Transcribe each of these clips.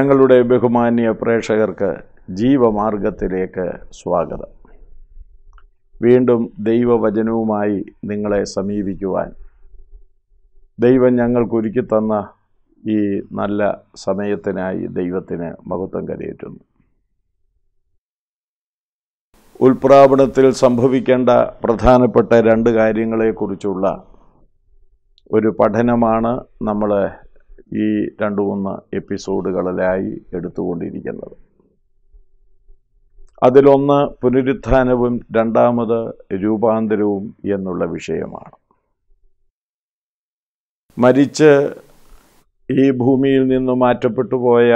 ഞങ്ങളുടെ ബഹുമാന്യ പ്രേക്ഷകർക്ക് ജീവമാർഗത്തിലേക്ക് സ്വാഗതം വീണ്ടും ദൈവവചനവുമായി നിങ്ങളെ സമീപിക്കുവാൻ ദൈവം ഞങ്ങൾക്കൊരുക്കി തന്ന ഈ നല്ല സമയത്തിനായി ദൈവത്തിന് മഹത്വം കരയേറ്റുന്നു ഉൽപ്രാപണത്തിൽ സംഭവിക്കേണ്ട പ്രധാനപ്പെട്ട രണ്ട് കാര്യങ്ങളെക്കുറിച്ചുള്ള ഒരു പഠനമാണ് നമ്മൾ ഈ രണ്ട് മൂന്ന് എപ്പിസോഡുകളിലായി എടുത്തുകൊണ്ടിരിക്കുന്നത് അതിലൊന്ന് പുനരുത്ഥാനവും രണ്ടാമത് രൂപാന്തരവും എന്നുള്ള വിഷയമാണ് മരിച്ച് ഈ ഭൂമിയിൽ നിന്നും മാറ്റപ്പെട്ടു പോയ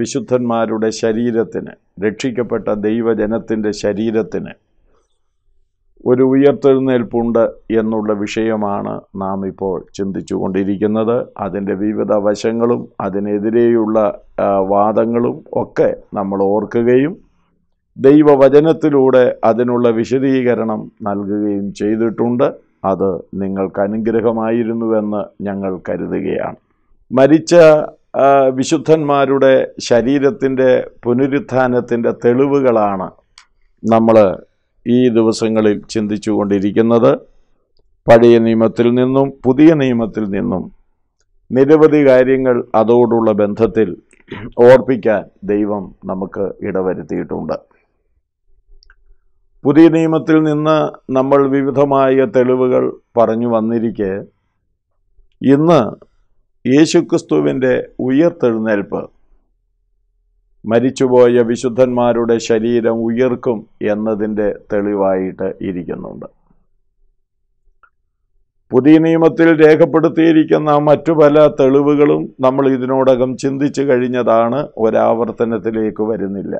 വിശുദ്ധന്മാരുടെ ശരീരത്തിന് രക്ഷിക്കപ്പെട്ട ദൈവജനത്തിൻ്റെ ശരീരത്തിന് ഒരു ഉയർത്തെഴുന്നേൽപ്പുണ്ട് എന്നുള്ള വിഷയമാണ് നാം ഇപ്പോൾ ചിന്തിച്ചു കൊണ്ടിരിക്കുന്നത് അതിൻ്റെ വിവിധ വശങ്ങളും അതിനെതിരെയുള്ള വാദങ്ങളും ഒക്കെ നമ്മൾ ഓർക്കുകയും ദൈവവചനത്തിലൂടെ അതിനുള്ള വിശദീകരണം നൽകുകയും ചെയ്തിട്ടുണ്ട് അത് നിങ്ങൾക്ക് അനുഗ്രഹമായിരുന്നുവെന്ന് ഞങ്ങൾ കരുതുകയാണ് മരിച്ച വിശുദ്ധന്മാരുടെ ശരീരത്തിൻ്റെ പുനരുത്ഥാനത്തിൻ്റെ തെളിവുകളാണ് നമ്മൾ ഈ ദിവസങ്ങളിൽ ചിന്തിച്ചുകൊണ്ടിരിക്കുന്നത് പഴയ നിയമത്തിൽ നിന്നും പുതിയ നിയമത്തിൽ നിന്നും നിരവധി കാര്യങ്ങൾ അതോടുള്ള ബന്ധത്തിൽ ഓർപ്പിക്കാൻ ദൈവം നമുക്ക് ഇടവരുത്തിയിട്ടുണ്ട് പുതിയ നിയമത്തിൽ നിന്ന് നമ്മൾ വിവിധമായ തെളിവുകൾ പറഞ്ഞു വന്നിരിക്കെ ഇന്ന് യേശുക്രിസ്തുവിൻ്റെ ഉയർത്തെഴുന്നേൽപ്പ് മരിച്ചുപോയ വിശുദ്ധന്മാരുടെ ശരീരം ഉയർക്കും എന്നതിൻ്റെ തെളിവായിട്ട് ഇരിക്കുന്നുണ്ട് പുതിയ നിയമത്തിൽ രേഖപ്പെടുത്തിയിരിക്കുന്ന മറ്റു പല തെളിവുകളും നമ്മൾ ഇതിനോടകം ചിന്തിച്ചു കഴിഞ്ഞതാണ് ഒരാവർത്തനത്തിലേക്ക് വരുന്നില്ല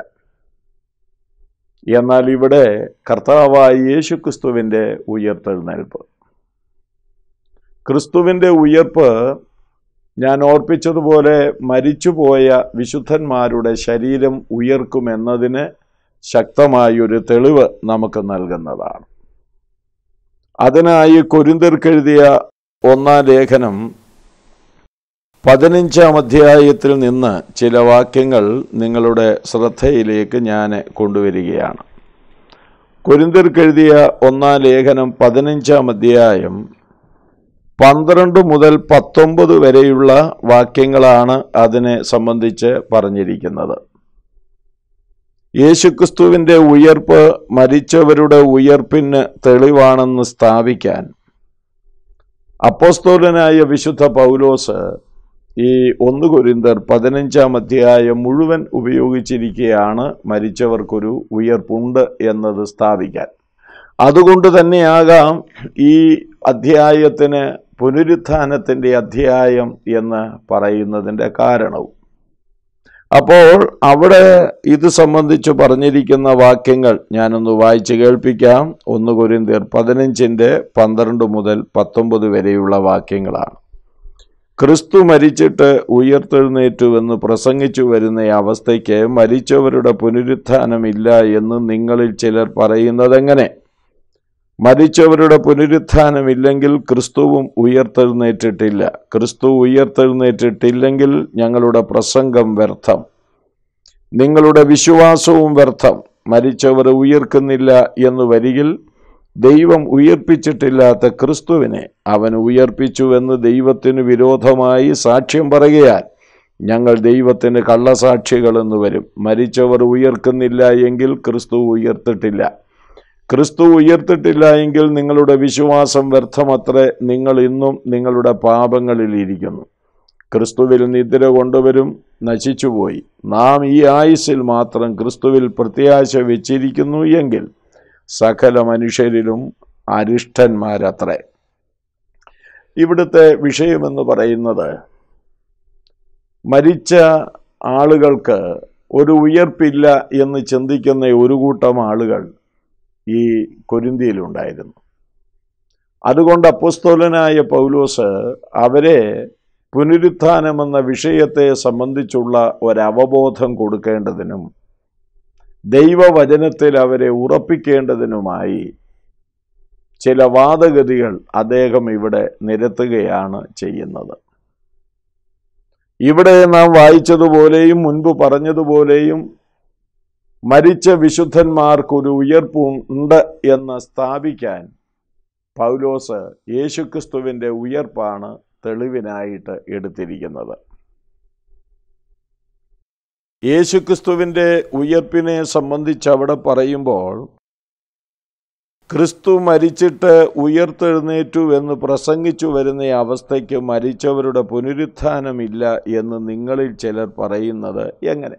എന്നാൽ ഇവിടെ കർത്താവായ ക്രിസ്തുവിൻ്റെ ഉയർത്തെഴുന്നേൽപ്പ് ക്രിസ്തുവിൻ്റെ ഉയർപ്പ് ഞാൻ ഓർപ്പിച്ചതുപോലെ മരിച്ചുപോയ വിശുദ്ധന്മാരുടെ ശരീരം ഉയർക്കുമെന്നതിന് ശക്തമായൊരു തെളിവ് നമുക്ക് നൽകുന്നതാണ് അതിനായി കൊരിന്തർക്കെഴുതിയ ഒന്നാം ലേഖനം പതിനഞ്ചാം അധ്യായത്തിൽ നിന്ന് ചില വാക്യങ്ങൾ നിങ്ങളുടെ ശ്രദ്ധയിലേക്ക് ഞാൻ കൊണ്ടുവരികയാണ് കൊരിന്തർക്കെഴുതിയ ഒന്നാം ലേഖനം പതിനഞ്ചാം അധ്യായം പന്ത്രണ്ട് മുതൽ പത്തൊമ്പത് വരെയുള്ള വാക്യങ്ങളാണ് അതിനെ സംബന്ധിച്ച് പറഞ്ഞിരിക്കുന്നത് യേശുക്രിസ്തുവിൻ്റെ ഉയർപ്പ് മരിച്ചവരുടെ ഉയർപ്പിന് തെളിവാണെന്ന് സ്ഥാപിക്കാൻ അപ്പോസ്തോലനായ വിശുദ്ധ പൗലോസ് ഈ ഒന്ന് കുരിന്തർ പതിനഞ്ചാം അധ്യായം മുഴുവൻ ഉപയോഗിച്ചിരിക്കുകയാണ് മരിച്ചവർക്കൊരു ഉയർപ്പുണ്ട് എന്നത് സ്ഥാപിക്കാൻ അതുകൊണ്ട് തന്നെയാകാം ഈ അധ്യായത്തിന് പുനരുത്ഥാനത്തിൻ്റെ അധ്യായം എന്ന് പറയുന്നതിൻ്റെ കാരണവും അപ്പോൾ അവിടെ ഇത് സംബന്ധിച്ച് പറഞ്ഞിരിക്കുന്ന വാക്യങ്ങൾ ഞാനൊന്ന് വായിച്ച് കേൾപ്പിക്കാം ഒന്ന് കുരിന്തിയർ പതിനഞ്ചിൻ്റെ പന്ത്രണ്ട് മുതൽ പത്തൊമ്പത് വരെയുള്ള വാക്യങ്ങളാണ് ക്രിസ്തു മരിച്ചിട്ട് ഉയർത്തെഴുന്നേറ്റുവെന്ന് പ്രസംഗിച്ചു വരുന്ന അവസ്ഥയ്ക്ക് മരിച്ചവരുടെ പുനരുത്ഥാനമില്ല എന്ന് നിങ്ങളിൽ ചിലർ പറയുന്നതെങ്ങനെ മരിച്ചവരുടെ പുനരുത്ഥാനമില്ലെങ്കിൽ ക്രിസ്തുവും ഉയർത്തെഴുന്നേറ്റിട്ടില്ല ക്രിസ്തു ഉയർത്തെഴുന്നേറ്റിട്ടില്ലെങ്കിൽ ഞങ്ങളുടെ പ്രസംഗം വ്യർത്ഥം നിങ്ങളുടെ വിശ്വാസവും വ്യർത്ഥം മരിച്ചവർ ഉയർക്കുന്നില്ല എന്ന് വരികിൽ ദൈവം ഉയർപ്പിച്ചിട്ടില്ലാത്ത ക്രിസ്തുവിനെ അവൻ ഉയർപ്പിച്ചുവെന്ന് ദൈവത്തിന് വിരോധമായി സാക്ഷ്യം പറയുകയാൽ ഞങ്ങൾ ദൈവത്തിന് കള്ളസാക്ഷികളെന്ന് വരും മരിച്ചവർ ഉയർക്കുന്നില്ല എങ്കിൽ ക്രിസ്തു ഉയർത്തിട്ടില്ല ക്രിസ്തു ഉയർത്തിട്ടില്ല എങ്കിൽ നിങ്ങളുടെ വിശ്വാസം വ്യർത്ഥമത്രേ നിങ്ങൾ ഇന്നും നിങ്ങളുടെ പാപങ്ങളിൽ ഇരിക്കുന്നു ക്രിസ്തുവിൽ നിദ്ര കൊണ്ടുവരും നശിച്ചുപോയി നാം ഈ ആയുസ്സിൽ മാത്രം ക്രിസ്തുവിൽ പ്രത്യാശ വെച്ചിരിക്കുന്നു എങ്കിൽ സകല മനുഷ്യരിലും അരിഷ്ടന്മാരത്രേ ഇവിടുത്തെ വിഷയമെന്ന് പറയുന്നത് മരിച്ച ആളുകൾക്ക് ഒരു ഉയർപ്പില്ല എന്ന് ചിന്തിക്കുന്ന ഒരു കൂട്ടം ആളുകൾ ഈ കൊരിന്തിയിലുണ്ടായിരുന്നു അതുകൊണ്ട് അപ്പുസ്തോലനായ പൗലോസ് അവരെ പുനരുത്ഥാനമെന്ന വിഷയത്തെ സംബന്ധിച്ചുള്ള ഒരവബോധം കൊടുക്കേണ്ടതിനും ദൈവവചനത്തിൽ അവരെ ഉറപ്പിക്കേണ്ടതിനുമായി ചില വാദഗതികൾ അദ്ദേഹം ഇവിടെ നിരത്തുകയാണ് ചെയ്യുന്നത് ഇവിടെ നാം വായിച്ചതുപോലെയും മുൻപ് പറഞ്ഞതുപോലെയും മരിച്ച വിശുദ്ധന്മാർക്കൊരു ഉയർപ്പുണ്ട് എന്ന് സ്ഥാപിക്കാൻ പൗലോസ് യേശുക്രിസ്തുവിൻ്റെ ഉയർപ്പാണ് തെളിവിനായിട്ട് എടുത്തിരിക്കുന്നത് യേശുക്രിസ്തുവിൻ്റെ ഉയർപ്പിനെ സംബന്ധിച്ച് അവിടെ പറയുമ്പോൾ ക്രിസ്തു മരിച്ചിട്ട് ഉയർത്തെഴുന്നേറ്റു എന്ന് പ്രസംഗിച്ചു വരുന്ന അവസ്ഥയ്ക്ക് മരിച്ചവരുടെ പുനരുത്ഥാനമില്ല എന്ന് നിങ്ങളിൽ ചിലർ പറയുന്നത് എങ്ങനെ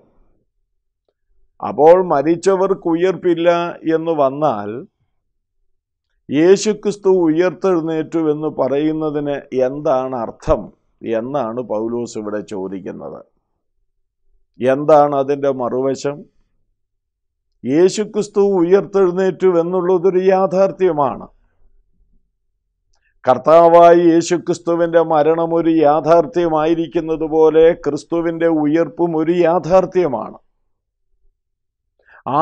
അപ്പോൾ മരിച്ചവർക്ക് ഉയർപ്പില്ല എന്ന് വന്നാൽ യേശുക്രിസ്തു ഉയർത്തെഴുന്നേറ്റു എന്ന് പറയുന്നതിന് എന്താണ് അർത്ഥം എന്നാണ് പൗലോസ് ഇവിടെ ചോദിക്കുന്നത് എന്താണ് അതിൻ്റെ മറുവശം യേശുക്രിസ്തു ഉയർത്തെഴുന്നേറ്റു എന്നുള്ളതൊരു യാഥാർത്ഥ്യമാണ് കർത്താവായി യേശുക്രിസ്തുവിൻ്റെ മരണം ഒരു യാഥാർത്ഥ്യമായിരിക്കുന്നത് പോലെ ക്രിസ്തുവിൻ്റെ ഉയർപ്പും ഒരു യാഥാർത്ഥ്യമാണ്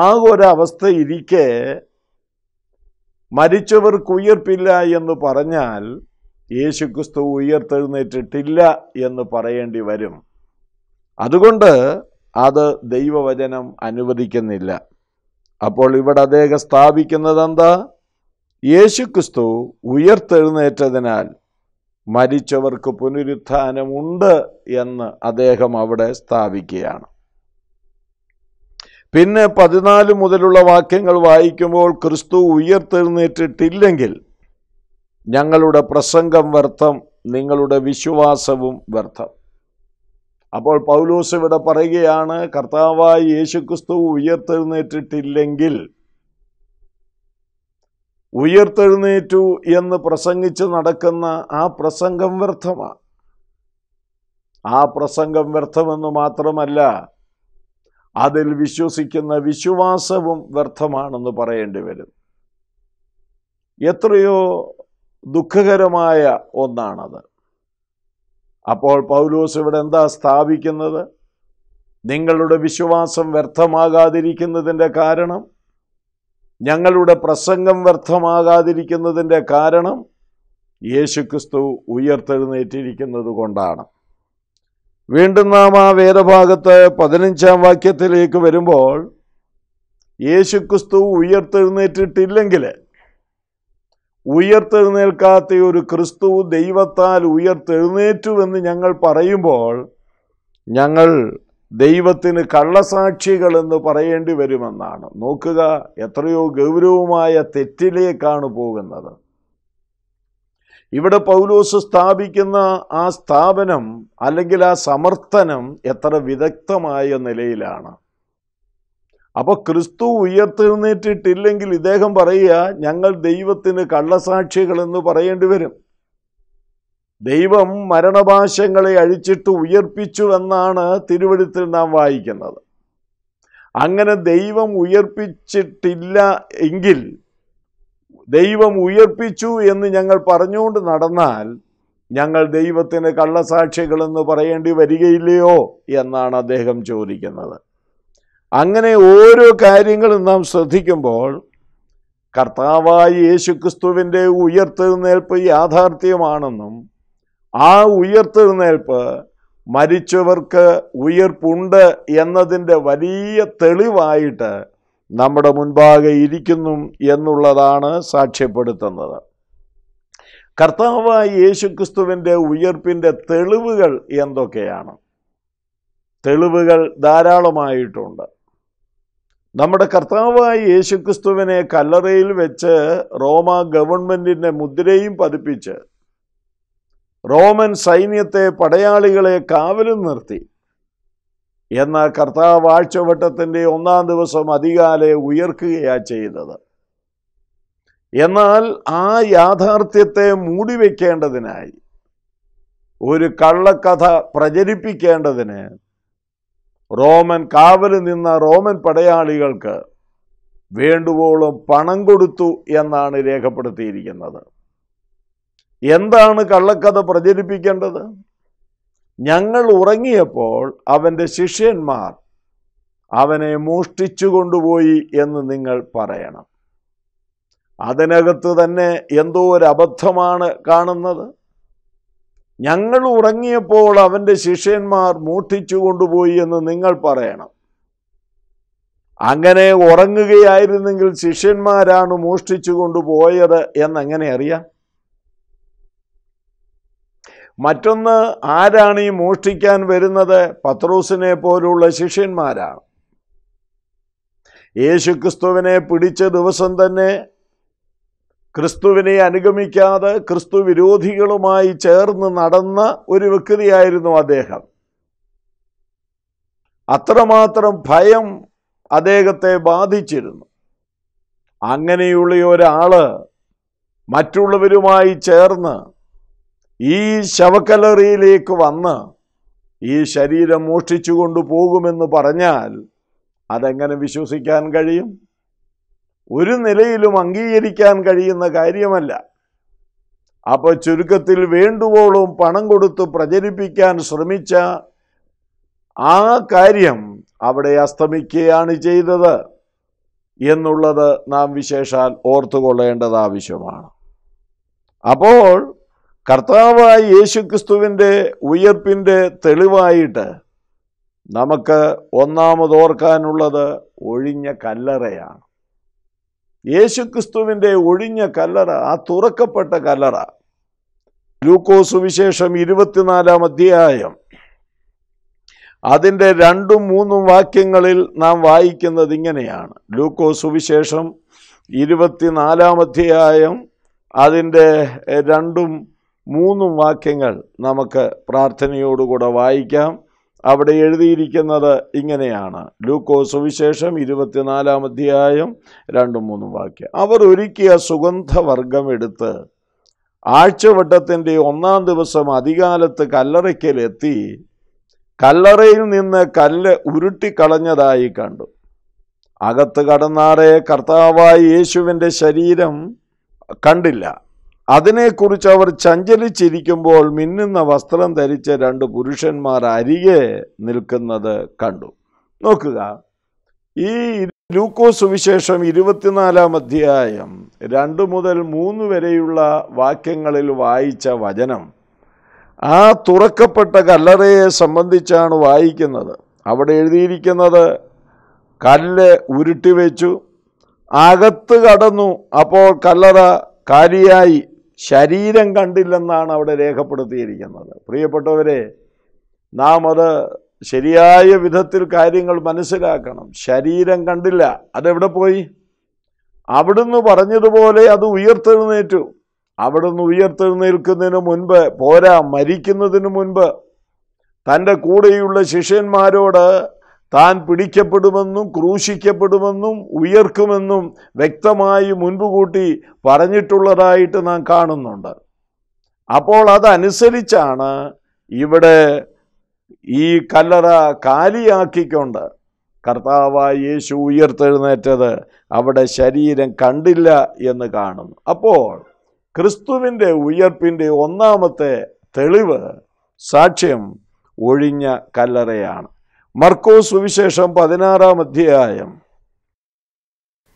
ആ ഇരിക്കെ മരിച്ചവർക്ക് ഉയർപ്പില്ല എന്ന് പറഞ്ഞാൽ യേശുക്രിസ്തു ഉയർത്തെഴുന്നേറ്റിട്ടില്ല എന്ന് പറയേണ്ടി വരും അതുകൊണ്ട് അത് ദൈവവചനം അനുവദിക്കുന്നില്ല അപ്പോൾ ഇവിടെ അദ്ദേഹം സ്ഥാപിക്കുന്നത് എന്താ യേശുക്രിസ്തു ഉയർത്തെഴുന്നേറ്റതിനാൽ മരിച്ചവർക്ക് പുനരുത്ഥാനമുണ്ട് എന്ന് അദ്ദേഹം അവിടെ സ്ഥാപിക്കുകയാണ് പിന്നെ പതിനാല് മുതലുള്ള വാക്യങ്ങൾ വായിക്കുമ്പോൾ ക്രിസ്തു ഉയർത്തെഴുന്നേറ്റിട്ടില്ലെങ്കിൽ ഞങ്ങളുടെ പ്രസംഗം വ്യർത്ഥം നിങ്ങളുടെ വിശ്വാസവും വ്യർത്ഥം അപ്പോൾ പൗലൂസ് ഇവിടെ പറയുകയാണ് യേശു ക്രിസ്തു ഉയർത്തെഴുന്നേറ്റിട്ടില്ലെങ്കിൽ ഉയർത്തെഴുന്നേറ്റു എന്ന് പ്രസംഗിച്ച് നടക്കുന്ന ആ പ്രസംഗം വ്യർത്ഥമാണ് ആ പ്രസംഗം വ്യർത്ഥമെന്ന് മാത്രമല്ല അതിൽ വിശ്വസിക്കുന്ന വിശ്വാസവും വ്യർത്ഥമാണെന്ന് പറയേണ്ടി വരും എത്രയോ ദുഃഖകരമായ ഒന്നാണത് അപ്പോൾ പൗലോസ് ഇവിടെ എന്താ സ്ഥാപിക്കുന്നത് നിങ്ങളുടെ വിശ്വാസം വ്യർത്ഥമാകാതിരിക്കുന്നതിൻ്റെ കാരണം ഞങ്ങളുടെ പ്രസംഗം വ്യർത്ഥമാകാതിരിക്കുന്നതിൻ്റെ കാരണം യേശുക്രിസ്തു ഉയർത്തെഴുന്നേറ്റിരിക്കുന്നത് കൊണ്ടാണ് വീണ്ടും നാം ആ വേദഭാഗത്ത് പതിനഞ്ചാം വാക്യത്തിലേക്ക് വരുമ്പോൾ യേശുക്രിസ്തു ഉയർത്തെഴുന്നേറ്റിട്ടില്ലെങ്കിൽ ഉയർത്തെഴുന്നേൽക്കാത്ത ഒരു ക്രിസ്തു ദൈവത്താൽ ഉയർത്തെഴുന്നേറ്റുവെന്ന് ഞങ്ങൾ പറയുമ്പോൾ ഞങ്ങൾ ദൈവത്തിന് കള്ളസാക്ഷികളെന്ന് പറയേണ്ടി വരുമെന്നാണ് നോക്കുക എത്രയോ ഗൗരവമായ തെറ്റിലേക്കാണ് പോകുന്നത് ഇവിടെ പൗലോസ് സ്ഥാപിക്കുന്ന ആ സ്ഥാപനം അല്ലെങ്കിൽ ആ സമർത്ഥനം എത്ര വിദഗ്ധമായ നിലയിലാണ് അപ്പോൾ ക്രിസ്തു ഉയർത്തെഴുന്നേറ്റിട്ടില്ലെങ്കിൽ ഇദ്ദേഹം പറയുക ഞങ്ങൾ ദൈവത്തിന് കള്ളസാക്ഷികളെന്ന് പറയേണ്ടി വരും ദൈവം മരണഭാഷങ്ങളെ അഴിച്ചിട്ട് എന്നാണ് തിരുവഴുത്തിൽ നാം വായിക്കുന്നത് അങ്ങനെ ദൈവം ഉയർപ്പിച്ചിട്ടില്ല എങ്കിൽ ദൈവം ഉയർപ്പിച്ചു എന്ന് ഞങ്ങൾ പറഞ്ഞുകൊണ്ട് നടന്നാൽ ഞങ്ങൾ ദൈവത്തിന് കള്ളസാക്ഷികളെന്ന് പറയേണ്ടി വരികയില്ലയോ എന്നാണ് അദ്ദേഹം ചോദിക്കുന്നത് അങ്ങനെ ഓരോ കാര്യങ്ങളും നാം ശ്രദ്ധിക്കുമ്പോൾ കർത്താവായ യേശുക്രിസ്തുവിൻ്റെ ഉയർത്തെഴുന്നേൽപ്പ് യാഥാർത്ഥ്യമാണെന്നും ആ ഉയർത്തെഴുന്നേൽപ്പ് മരിച്ചവർക്ക് ഉയർപ്പുണ്ട് എന്നതിൻ്റെ വലിയ തെളിവായിട്ട് നമ്മുടെ മുൻപാകെ ഇരിക്കുന്നു എന്നുള്ളതാണ് സാക്ഷ്യപ്പെടുത്തുന്നത് കർത്താവായ യേശുക്രിസ്തുവിൻ്റെ ഉയർപ്പിൻ്റെ തെളിവുകൾ എന്തൊക്കെയാണ് തെളിവുകൾ ധാരാളമായിട്ടുണ്ട് നമ്മുടെ കർത്താവായ യേശുക്രിസ്തുവിനെ കല്ലറയിൽ വെച്ച് റോമ ഗവൺമെൻറ്റിൻ്റെ മുദ്രയും പതിപ്പിച്ച് റോമൻ സൈന്യത്തെ പടയാളികളെ കാവലും നിർത്തി എന്നാൽ കർത്താവ് ആഴ്ചവട്ടത്തിൻ്റെ ഒന്നാം ദിവസം അധികാലെ ഉയർക്കുകയാണ് ചെയ്തത് എന്നാൽ ആ യാഥാർത്ഥ്യത്തെ മൂടിവെക്കേണ്ടതിനായി ഒരു കള്ളക്കഥ പ്രചരിപ്പിക്കേണ്ടതിന് റോമൻ കാവൽ നിന്ന റോമൻ പടയാളികൾക്ക് വേണ്ടുവോളം പണം കൊടുത്തു എന്നാണ് രേഖപ്പെടുത്തിയിരിക്കുന്നത് എന്താണ് കള്ളക്കഥ പ്രചരിപ്പിക്കേണ്ടത് ഞങ്ങൾ ഉറങ്ങിയപ്പോൾ അവൻ്റെ ശിഷ്യന്മാർ അവനെ മോഷ്ടിച്ചു കൊണ്ടുപോയി എന്ന് നിങ്ങൾ പറയണം അതിനകത്ത് തന്നെ എന്തോ ഒരു അബദ്ധമാണ് കാണുന്നത് ഞങ്ങൾ ഉറങ്ങിയപ്പോൾ അവൻ്റെ ശിഷ്യന്മാർ മൂട്ടിച്ചു കൊണ്ടുപോയി എന്ന് നിങ്ങൾ പറയണം അങ്ങനെ ഉറങ്ങുകയായിരുന്നെങ്കിൽ ശിഷ്യന്മാരാണ് മോഷ്ടിച്ചു കൊണ്ടുപോയത് എന്നങ്ങനെ അറിയാം മറ്റൊന്ന് ആരാണ് ഈ മോഷ്ടിക്കാൻ വരുന്നത് പത്രോസിനെ പോലുള്ള ശിഷ്യന്മാരാണ് യേശുക്രിസ്തുവിനെ പിടിച്ച ദിവസം തന്നെ ക്രിസ്തുവിനെ അനുഗമിക്കാതെ ക്രിസ്തു വിരോധികളുമായി ചേർന്ന് നടന്ന ഒരു വ്യക്തിയായിരുന്നു അദ്ദേഹം അത്രമാത്രം ഭയം അദ്ദേഹത്തെ ബാധിച്ചിരുന്നു അങ്ങനെയുള്ള ഒരാള് മറ്റുള്ളവരുമായി ചേർന്ന് ഈ ശവക്കലറിയിലേക്ക് വന്ന് ഈ ശരീരം മോഷ്ടിച്ചു കൊണ്ടുപോകുമെന്ന് പറഞ്ഞാൽ അതെങ്ങനെ വിശ്വസിക്കാൻ കഴിയും ഒരു നിലയിലും അംഗീകരിക്കാൻ കഴിയുന്ന കാര്യമല്ല അപ്പോൾ ചുരുക്കത്തിൽ വേണ്ടുവോളും പണം കൊടുത്ത് പ്രചരിപ്പിക്കാൻ ശ്രമിച്ച ആ കാര്യം അവിടെ അസ്തമിക്കുകയാണ് ചെയ്തത് എന്നുള്ളത് നാം വിശേഷാൽ ഓർത്തുകൊള്ളേണ്ടത് ആവശ്യമാണ് അപ്പോൾ കർത്താവായ യേശുക്രിസ്തുവിൻ്റെ ഉയർപ്പിൻ്റെ തെളിവായിട്ട് നമുക്ക് ഒന്നാമത് ഓർക്കാനുള്ളത് ഒഴിഞ്ഞ കല്ലറയാണ് യേശുക്രിസ്തുവിൻ്റെ ഒഴിഞ്ഞ കല്ലറ ആ തുറക്കപ്പെട്ട കല്ലറ ലൂക്കോസ് വിശേഷം ഇരുപത്തിനാലാം അധ്യായം അതിൻ്റെ രണ്ടും മൂന്നും വാക്യങ്ങളിൽ നാം വായിക്കുന്നത് ഇങ്ങനെയാണ് ഗ്ലൂക്കോസ് സുവിശേഷം ഇരുപത്തിനാലാം അധ്യായം അതിൻ്റെ രണ്ടും മൂന്നും വാക്യങ്ങൾ നമുക്ക് പ്രാർത്ഥനയോടുകൂടെ വായിക്കാം അവിടെ എഴുതിയിരിക്കുന്നത് ഇങ്ങനെയാണ് ലൂക്കോ സുവിശേഷം ഇരുപത്തിനാലാം അധ്യായം രണ്ടും മൂന്നും വാക്യം അവർ ഒരുക്കിയ സുഗന്ധവർഗം എടുത്ത് ആഴ്ചവട്ടത്തിൻ്റെ ഒന്നാം ദിവസം അധികാലത്ത് കല്ലറയ്ക്കലെത്തി കല്ലറയിൽ നിന്ന് കല്ല് ഉരുട്ടിക്കളഞ്ഞതായി കണ്ടു അകത്ത് കടന്നാറേ കർത്താവായ യേശുവിൻ്റെ ശരീരം കണ്ടില്ല അതിനെക്കുറിച്ച് അവർ ചഞ്ചലിച്ചിരിക്കുമ്പോൾ മിന്നുന്ന വസ്ത്രം ധരിച്ച രണ്ട് പുരുഷന്മാർ അരികെ നിൽക്കുന്നത് കണ്ടു നോക്കുക ഈ ലൂക്കോസ് സുവിശേഷം ഇരുപത്തിനാലാം അധ്യായം രണ്ട് മുതൽ മൂന്ന് വരെയുള്ള വാക്യങ്ങളിൽ വായിച്ച വചനം ആ തുറക്കപ്പെട്ട കല്ലറയെ സംബന്ധിച്ചാണ് വായിക്കുന്നത് അവിടെ എഴുതിയിരിക്കുന്നത് കല്ല് ഉരുട്ടിവെച്ചു അകത്ത് കടന്നു അപ്പോൾ കല്ലറ കാലിയായി ശരീരം കണ്ടില്ലെന്നാണ് അവിടെ രേഖപ്പെടുത്തിയിരിക്കുന്നത് പ്രിയപ്പെട്ടവരെ നാം അത് ശരിയായ വിധത്തിൽ കാര്യങ്ങൾ മനസ്സിലാക്കണം ശരീരം കണ്ടില്ല അതെവിടെ പോയി അവിടുന്ന് പറഞ്ഞതുപോലെ അത് ഉയർത്തെഴുന്നേറ്റു അവിടുന്ന് ഉയർത്തെഴുന്നേൽക്കുന്നതിന് മുൻപ് പോരാ മരിക്കുന്നതിന് മുൻപ് തൻ്റെ കൂടെയുള്ള ശിഷ്യന്മാരോട് താൻ പിടിക്കപ്പെടുമെന്നും ക്രൂശിക്കപ്പെടുമെന്നും ഉയർക്കുമെന്നും വ്യക്തമായി മുൻപുകൂട്ടി പറഞ്ഞിട്ടുള്ളതായിട്ട് നാം കാണുന്നുണ്ട് അപ്പോൾ അതനുസരിച്ചാണ് ഇവിടെ ഈ കല്ലറ കാലിയാക്കിക്കൊണ്ട് കർത്താവായ യേശു ഉയർത്തെഴുന്നേറ്റത് അവിടെ ശരീരം കണ്ടില്ല എന്ന് കാണുന്നു അപ്പോൾ ക്രിസ്തുവിൻ്റെ ഉയർപ്പിൻ്റെ ഒന്നാമത്തെ തെളിവ് സാക്ഷ്യം ഒഴിഞ്ഞ കല്ലറയാണ് മർക്കോ സുവിശേഷം പതിനാറാം അധ്യായം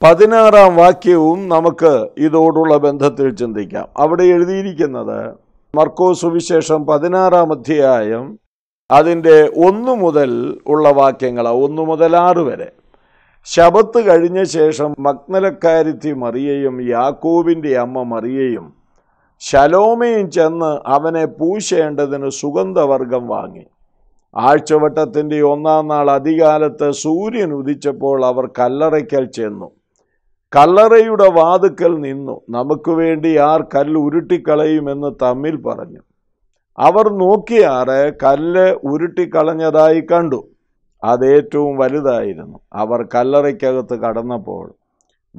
പതിനാറാം വാക്യവും നമുക്ക് ഇതോടുള്ള ബന്ധത്തിൽ ചിന്തിക്കാം അവിടെ എഴുതിയിരിക്കുന്നത് മർക്കോ സുവിശേഷം പതിനാറാം അധ്യായം അതിൻ്റെ ഒന്നു മുതൽ ഉള്ള വാക്യങ്ങളാണ് ഒന്നു മുതൽ ആറ് വരെ ശബത്ത് കഴിഞ്ഞ ശേഷം മഗ്നലക്കാരിത്തി മറിയയും യാക്കോബിൻ്റെ അമ്മ മറിയയും ശലോമയും ചെന്ന് അവനെ പൂശേണ്ടതിന് സുഗന്ധവർഗം വാങ്ങി ആഴ്ചവട്ടത്തിൻ്റെ ഒന്നാം നാൾ അധികാലത്ത് സൂര്യൻ ഉദിച്ചപ്പോൾ അവർ കല്ലറയ്ക്കൽ ചെന്നു കല്ലറയുടെ വാതുക്കൽ നിന്നു നമുക്ക് വേണ്ടി ആർ കല്ല് ഉരുട്ടിക്കളയുമെന്ന് തമ്മിൽ പറഞ്ഞു അവർ നോക്കിയാറ് കല്ല് ഉരുട്ടിക്കളഞ്ഞതായി കണ്ടു അതേറ്റവും വലുതായിരുന്നു അവർ കല്ലറയ്ക്കകത്ത് കടന്നപ്പോൾ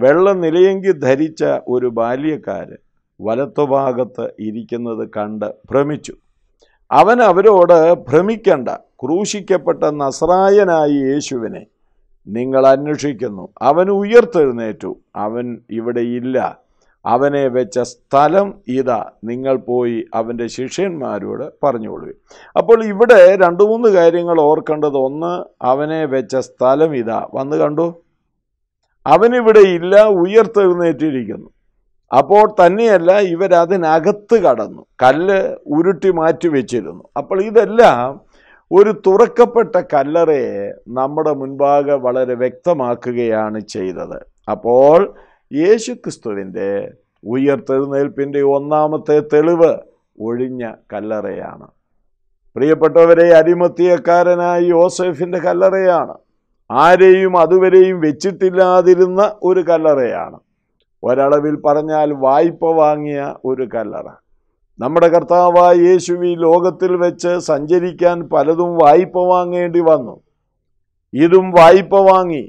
വെള്ള നിലയെങ്കിൽ ധരിച്ച ഒരു ബാല്യക്കാരൻ വലത്തുഭാഗത്ത് ഇരിക്കുന്നത് കണ്ട് ഭ്രമിച്ചു അവൻ അവരോട് ഭ്രമിക്കണ്ട ക്രൂശിക്കപ്പെട്ട നസ്രായനായ യേശുവിനെ നിങ്ങൾ അന്വേഷിക്കുന്നു അവൻ ഉയർത്തെഴുന്നേറ്റു അവൻ ഇവിടെ ഇല്ല അവനെ വെച്ച സ്ഥലം ഇതാ നിങ്ങൾ പോയി അവൻ്റെ ശിഷ്യന്മാരോട് പറഞ്ഞുകൊള്ളുക അപ്പോൾ ഇവിടെ രണ്ട് മൂന്ന് കാര്യങ്ങൾ ഓർക്കേണ്ടത് ഒന്ന് അവനെ വെച്ച സ്ഥലം ഇതാ വന്ന് കണ്ടു അവനിവിടെ ഇല്ല ഉയർത്തെഴുന്നേറ്റിരിക്കുന്നു അപ്പോൾ തന്നെയല്ല ഇവരതിനകത്ത് കടന്നു കല്ല് ഉരുട്ടി മാറ്റി വെച്ചിരുന്നു അപ്പോൾ ഇതെല്ലാം ഒരു തുറക്കപ്പെട്ട കല്ലറയെ നമ്മുടെ മുൻപാകെ വളരെ വ്യക്തമാക്കുകയാണ് ചെയ്തത് അപ്പോൾ യേശു ക്രിസ്തുവിൻ്റെ ഉയർത്തെഴുന്നേൽപ്പിൻ്റെ ഒന്നാമത്തെ തെളിവ് ഒഴിഞ്ഞ കല്ലറയാണ് പ്രിയപ്പെട്ടവരെ അരിമത്തിയക്കാരനായ യോസഫിൻ്റെ കല്ലറയാണ് ആരെയും അതുവരെയും വെച്ചിട്ടില്ലാതിരുന്ന ഒരു കല്ലറയാണ് ഒരളവിൽ പറഞ്ഞാൽ വായ്പ വാങ്ങിയ ഒരു കല്ലറ നമ്മുടെ കർത്താവായ യേശുവി ലോകത്തിൽ വെച്ച് സഞ്ചരിക്കാൻ പലതും വായ്പ വാങ്ങേണ്ടി വന്നു ഇതും വായ്പ വാങ്ങി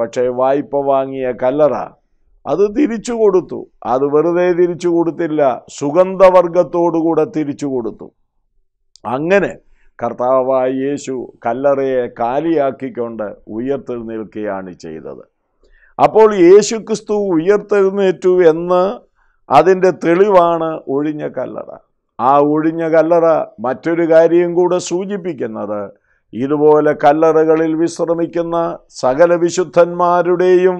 പക്ഷേ വായ്പ വാങ്ങിയ കല്ലറ അത് തിരിച്ചു കൊടുത്തു അത് വെറുതെ തിരിച്ചു കൊടുത്തില്ല സുഗന്ധവർഗത്തോടുകൂടെ തിരിച്ചു കൊടുത്തു അങ്ങനെ കർത്താവായ യേശു കല്ലറയെ കാലിയാക്കിക്കൊണ്ട് ഉയർത്തെഴുന്നേൽക്കുകയാണ് ചെയ്തത് അപ്പോൾ യേശുക്രിസ്തു ഉയർത്തെഴുന്നേറ്റു എന്ന് അതിൻ്റെ തെളിവാണ് ഒഴിഞ്ഞ കല്ലറ ആ ഒഴിഞ്ഞ കല്ലറ മറ്റൊരു കാര്യം കൂടെ സൂചിപ്പിക്കുന്നത് ഇതുപോലെ കല്ലറകളിൽ വിശ്രമിക്കുന്ന സകല വിശുദ്ധന്മാരുടെയും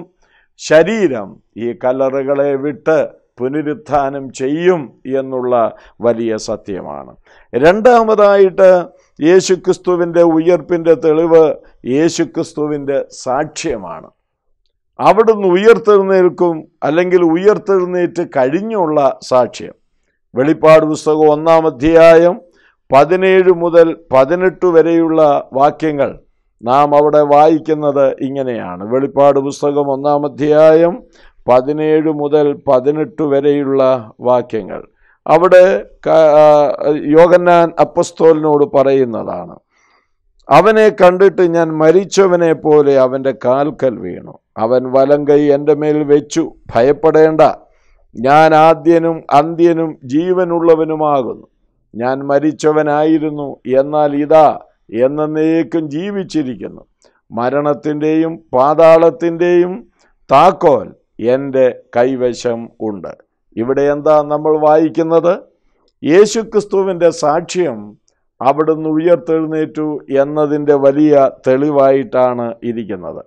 ശരീരം ഈ കല്ലറകളെ വിട്ട് പുനരുത്ഥാനം ചെയ്യും എന്നുള്ള വലിയ സത്യമാണ് രണ്ടാമതായിട്ട് യേശുക്രിസ്തുവിൻ്റെ ഉയർപ്പിൻ്റെ തെളിവ് യേശുക്രിസ്തുവിൻ്റെ സാക്ഷ്യമാണ് അവിടുന്ന് ഉയർത്തെഴുന്നേൽക്കും അല്ലെങ്കിൽ ഉയർത്തെഴുന്നേറ്റ് കഴിഞ്ഞുള്ള സാക്ഷ്യം വെളിപ്പാട് പുസ്തകം ഒന്നാം അധ്യായം പതിനേഴ് മുതൽ പതിനെട്ട് വരെയുള്ള വാക്യങ്ങൾ നാം അവിടെ വായിക്കുന്നത് ഇങ്ങനെയാണ് വെളിപ്പാട് പുസ്തകം ഒന്നാം അധ്യായം പതിനേഴ് മുതൽ പതിനെട്ട് വരെയുള്ള വാക്യങ്ങൾ അവിടെ യോഗന്നാൻ അപ്പസ്തോലിനോട് പറയുന്നതാണ് അവനെ കണ്ടിട്ട് ഞാൻ മരിച്ചവനെ പോലെ അവൻ്റെ കാൽക്കൽ വീണു അവൻ വലം കൈ എൻ്റെ മേൽ വെച്ചു ഭയപ്പെടേണ്ട ഞാൻ ആദ്യനും അന്ത്യനും ജീവനുള്ളവനുമാകുന്നു ഞാൻ മരിച്ചവനായിരുന്നു എന്നാൽ ഇതാ എന്നേക്കും ജീവിച്ചിരിക്കുന്നു മരണത്തിൻ്റെയും പാതാളത്തിൻ്റെയും താക്കോൽ എൻ്റെ കൈവശം ഉണ്ട് ഇവിടെ എന്താ നമ്മൾ വായിക്കുന്നത് യേശുക്രിസ്തുവിൻ്റെ സാക്ഷ്യം അവിടുന്ന് ഉയർത്തെഴുന്നേറ്റു എന്നതിൻ്റെ വലിയ തെളിവായിട്ടാണ് ഇരിക്കുന്നത്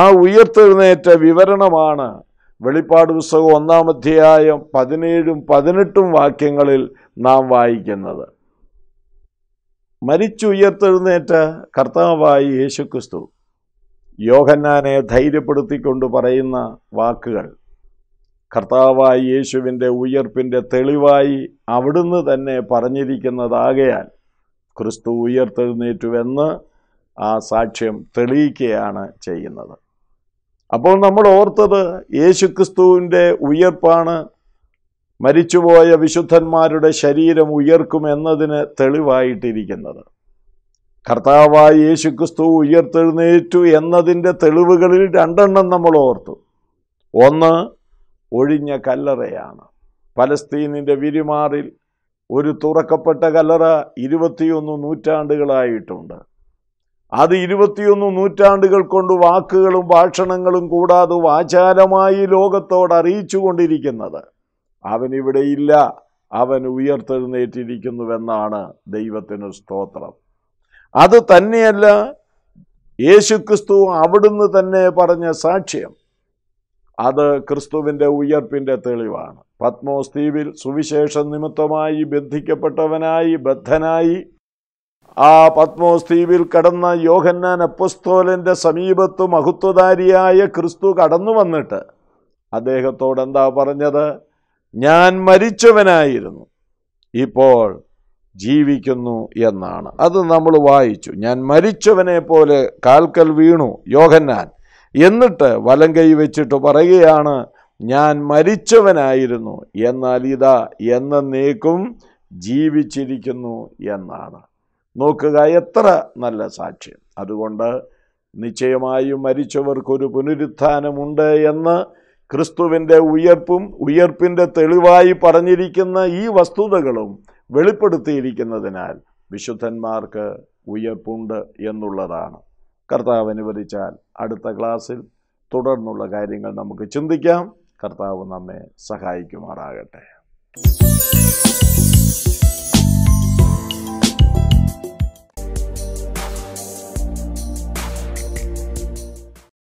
ആ ഉയർത്തെഴുന്നേറ്റ വിവരണമാണ് വെളിപ്പാട് പുസ്തകം ഒന്നാം അധ്യായം പതിനേഴും പതിനെട്ടും വാക്യങ്ങളിൽ നാം വായിക്കുന്നത് മരിച്ചുയർത്തെഴുന്നേറ്റ കർത്താവായി യേശുക്രിസ്തു യോഹന്നാനെ ധൈര്യപ്പെടുത്തിക്കൊണ്ട് പറയുന്ന വാക്കുകൾ കർത്താവായി യേശുവിൻ്റെ ഉയർപ്പിൻ്റെ തെളിവായി അവിടുന്ന് തന്നെ പറഞ്ഞിരിക്കുന്നതാകയാൽ ക്രിസ്തു ഉയർത്തെഴുന്നേറ്റുവെന്ന് ആ സാക്ഷ്യം തെളിയിക്കുകയാണ് ചെയ്യുന്നത് അപ്പോൾ നമ്മൾ ഓർത്തത് യേശുക്രിസ്തുവിൻ്റെ ഉയർപ്പാണ് മരിച്ചുപോയ വിശുദ്ധന്മാരുടെ ശരീരം ഉയർക്കും എന്നതിന് തെളിവായിട്ടിരിക്കുന്നത് കർത്താവായ യേശുക്രിസ്തു ഉയർത്തെഴുന്നേറ്റു എന്നതിൻ്റെ തെളിവുകളിൽ രണ്ടെണ്ണം നമ്മൾ ഓർത്തു ഒന്ന് ഒഴിഞ്ഞ കല്ലറയാണ് പലസ്തീനിൻ്റെ വിരിമാറിൽ ഒരു തുറക്കപ്പെട്ട കല്ലറ ഇരുപത്തിയൊന്ന് നൂറ്റാണ്ടുകളായിട്ടുണ്ട് അത് ഇരുപത്തിയൊന്ന് നൂറ്റാണ്ടുകൾ കൊണ്ട് വാക്കുകളും ഭാഷണങ്ങളും കൂടാതെ ആചാരമായി ലോകത്തോട് അറിയിച്ചു കൊണ്ടിരിക്കുന്നത് അവനിവിടെ ഇല്ല അവൻ ഉയർത്തെഴുന്നേറ്റിരിക്കുന്നുവെന്നാണ് ദൈവത്തിന് സ്തോത്രം അത് തന്നെയല്ല യേശുക്രിസ്തു അവിടുന്ന് തന്നെ പറഞ്ഞ സാക്ഷ്യം അത് ക്രിസ്തുവിൻ്റെ ഉയർപ്പിൻ്റെ തെളിവാണ് പത്മോസ് സുവിശേഷ നിമിത്തമായി ബന്ധിക്കപ്പെട്ടവനായി ബദ്ധനായി ആ പത്മോസ് ദ്വീപിൽ കടന്ന യോഹന്നാൻ അപ്പസ്തോലൻ്റെ സമീപത്ത് മഹത്വധാരിയായ ക്രിസ്തു കടന്നു വന്നിട്ട് അദ്ദേഹത്തോട് എന്താ പറഞ്ഞത് ഞാൻ മരിച്ചവനായിരുന്നു ഇപ്പോൾ ജീവിക്കുന്നു എന്നാണ് അത് നമ്മൾ വായിച്ചു ഞാൻ മരിച്ചവനെ പോലെ കാൽക്കൽ വീണു യോഹന്നാൻ എന്നിട്ട് വലം കൈ വെച്ചിട്ട് പറയുകയാണ് ഞാൻ മരിച്ചവനായിരുന്നു എന്നാൽ ഇതാ എന്നേക്കും ജീവിച്ചിരിക്കുന്നു എന്നാണ് നോക്കുക എത്ര നല്ല സാക്ഷ്യം അതുകൊണ്ട് നിശ്ചയമായും മരിച്ചവർക്കൊരു പുനരുത്ഥാനമുണ്ട് എന്ന് ക്രിസ്തുവിൻ്റെ ഉയർപ്പും ഉയർപ്പിൻ്റെ തെളിവായി പറഞ്ഞിരിക്കുന്ന ഈ വസ്തുതകളും വെളിപ്പെടുത്തിയിരിക്കുന്നതിനാൽ വിശുദ്ധന്മാർക്ക് ഉയർപ്പുണ്ട് എന്നുള്ളതാണ് കർത്താവ് അനുവദിച്ചാൽ അടുത്ത ക്ലാസ്സിൽ തുടർന്നുള്ള കാര്യങ്ങൾ നമുക്ക് ചിന്തിക്കാം കർത്താവ് നമ്മെ സഹായിക്കുമാറാകട്ടെ